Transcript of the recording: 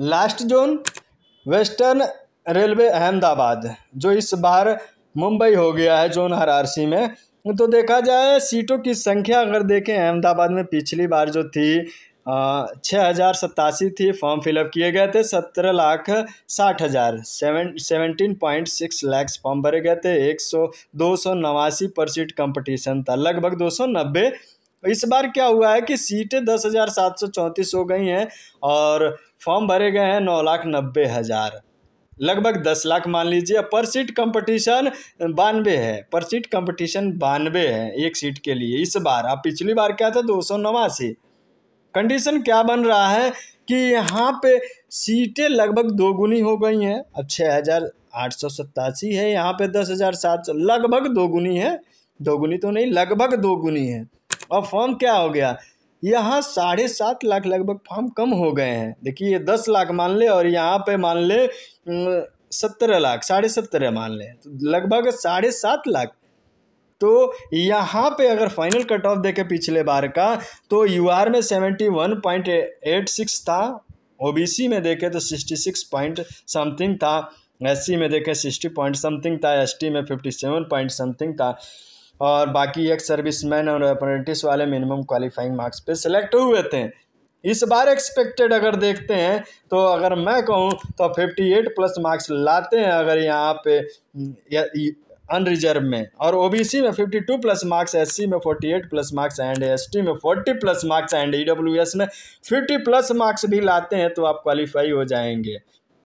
last zone western railway Ahmedabad जो इस बार मुंबई हो गया है जोन हरारसी में तो देखा जाए सीटों की संख्या अगर देखें अहमदाबाद में पिछली बार जो थी छः हज़ार सतासी थी फॉर्म फिलअप किए गए थे सत्रह लाख साठ हज़ार seven seventeen point six lakhs form भरे गए थे एक सौ दो सौ नवासी पर सीट कंपटीशन था लगभग दो सौ नब्बे इस बार क्या हुआ है कि सीटें दस हज़ार सात सौ चौंतीस हो गई हैं और फॉर्म भरे गए हैं नौ लाख नब्बे हज़ार लगभग दस लाख मान लीजिए पर सीट कंपटीशन बानवे है पर सीट कंपटीशन बानवे है एक सीट के लिए इस बार आप पिछली बार क्या था दो सौ नवासी कंडीशन क्या बन रहा है कि यहाँ पे सीटें लगभग दोगुनी हो गई हैं अब छः हज़ार आठ सौ सत्तासी है यहाँ पे दस हज़ार सात सौ लगभग दोगुनी है दोगुनी तो नहीं लगभग दोगुनी है और फॉर्म क्या हो गया यहाँ साढ़े सात लाख लगभग फॉर्म कम हो गए हैं देखिए ये दस लाख मान ले और यहाँ पे मान ले सत्रह लाख साढ़े सत्रह मान ले तो लगभग साढ़े सात लाख तो यहाँ पे अगर फाइनल कट ऑफ देखे पिछले बार का तो यू आर में seventy one point eight six था ओबीसी में देखे तो सिक्सटी सिक्स पॉइंट समथिंग था एससी में देखे सिक्सटी पॉइंट समथिंग था एसटी में फिफ्टी सेवन पॉइंट समथिंग था और बाकी एक सर्विसमैन और अप्रेंटिस वाले मिनिमम क्वालिफाइंग मार्क्स पे सिलेक्ट हुए थे इस बार एक्सपेक्टेड अगर देखते हैं तो अगर मैं कहूँ तो 58 प्लस मार्क्स लाते हैं अगर यहाँ पे अनरिजर्व हम्म, में और ओबीसी में 52 प्लस मार्क्स एससी में 48 प्लस मार्क्स एंड एसटी में 40 प्लस मार्क्स एंड ईडब्ल्यूएस में 50 प्लस मार्क्स भी लाते हैं तो आप क्वालिफाई हो जाएंगे